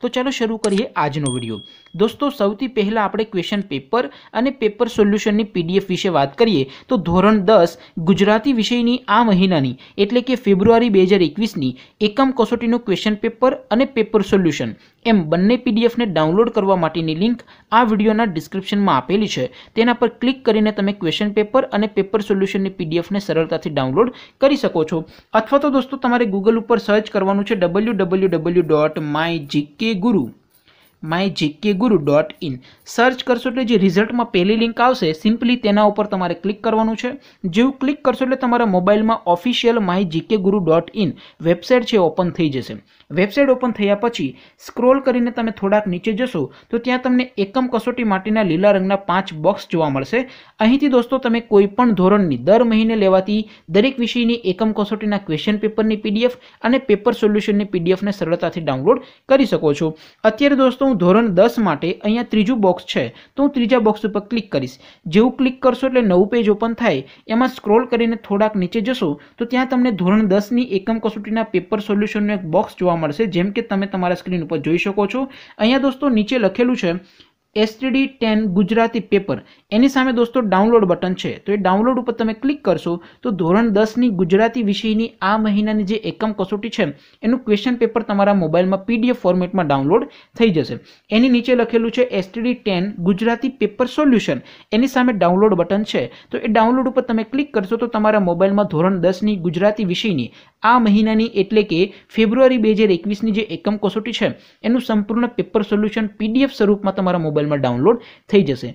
તો ચાલો શરૂ કરીએ આજનો વિડીયો દોસ્તો સૌથી પહેલાં આપણે ક્વેશ્ચન પેપર અને પેપર સોલ્યુશનની પીડીએફ વિશે વાત કરીએ તો ધોરણ દસ ગુજરાતી વિષયની આ મહિનાની એટલે કે ફેબ્રુઆરી બે હજાર એકવીસની એકમ કસોટીનું ક્વેશ્ચન પેપર અને પેપર સોલ્યુશન એમ બંને પીડીએફને ડાઉનલોડ કરવા માટેની લિંક આ વિડીયોના ડિસ્ક્રિપ્શનમાં આપેલી છે તેના પર ક્લિક કરીને તમે ક્વેશ્ચન પેપર અને પેપર સોલ્યુશનની પીડીએફને સરળતાથી ડાઉનલોડ કરી શકો છો અથવા તો દોસ્તો તમારે ગૂગલ ઉપર સર્ચ કરવાનું છે W W W dot my GK કે ગુરુ માય જીકે ગુરુ ડોટ ઇન સર્ચ કરશો એટલે જે રિઝલ્ટમાં પહેલી લિંક આવશે સિમ્પલી તેના ઉપર તમારે ક્લિક કરવાનું છે જેવું ક્લિક કરશો એટલે તમારા મોબાઈલમાં ઓફિશિયલ માય જીકે ગુરુ ડોટ ઇન વેબસાઇટ છે ઓપન થઈ જશે વેબસાઇટ ઓપન થયા પછી સ્ક્રોલ કરીને તમે થોડાક નીચે જશો તો ત્યાં તમને એકમ કસોટી માટેના લીલા રંગના પાંચ બોક્સ જોવા મળશે અહીંથી દોસ્તો તમે કોઈપણ ધોરણની દર મહિને લેવાતી દરેક વિષયની એકમ કસોટીના ક્વેશ્ચન પેપરની પીડીએફ અને પેપર સોલ્યુશનની પીડીએફને સરળતાથી ડાઉનલોડ કરી શકો છો અત્યારે દોસ્તો હું ધોરણ દસ માટે અહીંયા ત્રીજું બોક્સ છે તો હું ત્રીજા બોક્સ ઉપર ક્લિક કરીશ જેવું ક્લિક કરશો એટલે નવું પેજ ઓપન થાય એમાં સ્ક્રોલ કરીને થોડાક નીચે જશો તો ત્યાં તમને ધોરણ દસની એકમ કસોટીના પેપર સોલ્યુશનનું એક બોક્સ જોવા મળશે જેમ કે તમે તમારા સ્ક્રીન ઉપર જોઈ શકો છો અહીંયા દોસ્તો નીચે લખેલું છે એસટીડી ટેન ગુજરાતી પેપર એની સામે દોસ્તો ડાઉનલોડ બટન છે તો એ ડાઉનલોડ ઉપર તમે ક્લિક કરશો તો ધોરણ દસની ગુજરાતી વિષયની આ મહિનાની જે એકમ કસોટી છે એનું ક્વેશ્ચન પેપર તમારા મોબાઈલમાં પીડીએફ ફોર્મેટમાં ડાઉનલોડ થઈ જશે એની નીચે લખેલું છે STD ten Gujarati paper solution એની સામે ડાઉનલોડ બટન છે તો એ ડાઉનલોડ ઉપર તમે ક્લિક કરશો તો તમારા મોબાઈલમાં ધોરણ દસની ગુજરાતી વિષયની આ મહિનાની એટલે કે ફેબ્રુઆરી બે હજાર એકવીસની જે એકમ કસોટી છે એનું સંપૂર્ણ પેપર સોલ્યુશન પીડીએફ સ્વરૂપમાં તમારા મોબાઈલ મોબાઈલમાં ડાઉનલોડ થઈ જશે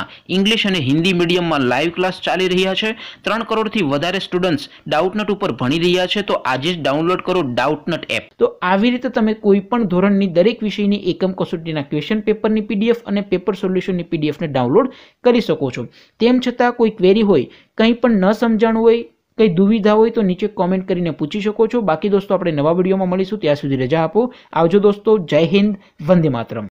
શાળાઓના ઇંગ્લિશ અને હિન્દી મીડિયમમાં લાઈવ ક્લાસ ચાલી રહ્યા છે ત્રણ કરોડથી વધારે સ્ટુડન્ટ્સ ડાઉટનટ ઉપર ભણી રહ્યા છે તો આજે જ ડાઉનલોડ કરો ડાઉટનટ એપ તો આવી રીતે તમે કોઈ પણ ધોરણની દરેક વિષયની એકમ કસોટીના ક્વેશ્ચન પેપરની પીડીએફ અને પેપર સોલ્યુશનની પીડીએફને ડાઉનલોડ કરી શકો છો તેમ છતાં કોઈ ક્વેરી હોય કંઈ પણ ન સમજાણું હોય કંઈ દુવિધા હોય તો નીચે કોમેન્ટ કરીને પૂછી શકો છો બાકી દોસ્તો આપણે નવા વિડીયોમાં મળીશું ત્યાં સુધી રજા આપો આવજો દોસ્તો જય હિન્દ વંદે માતરમ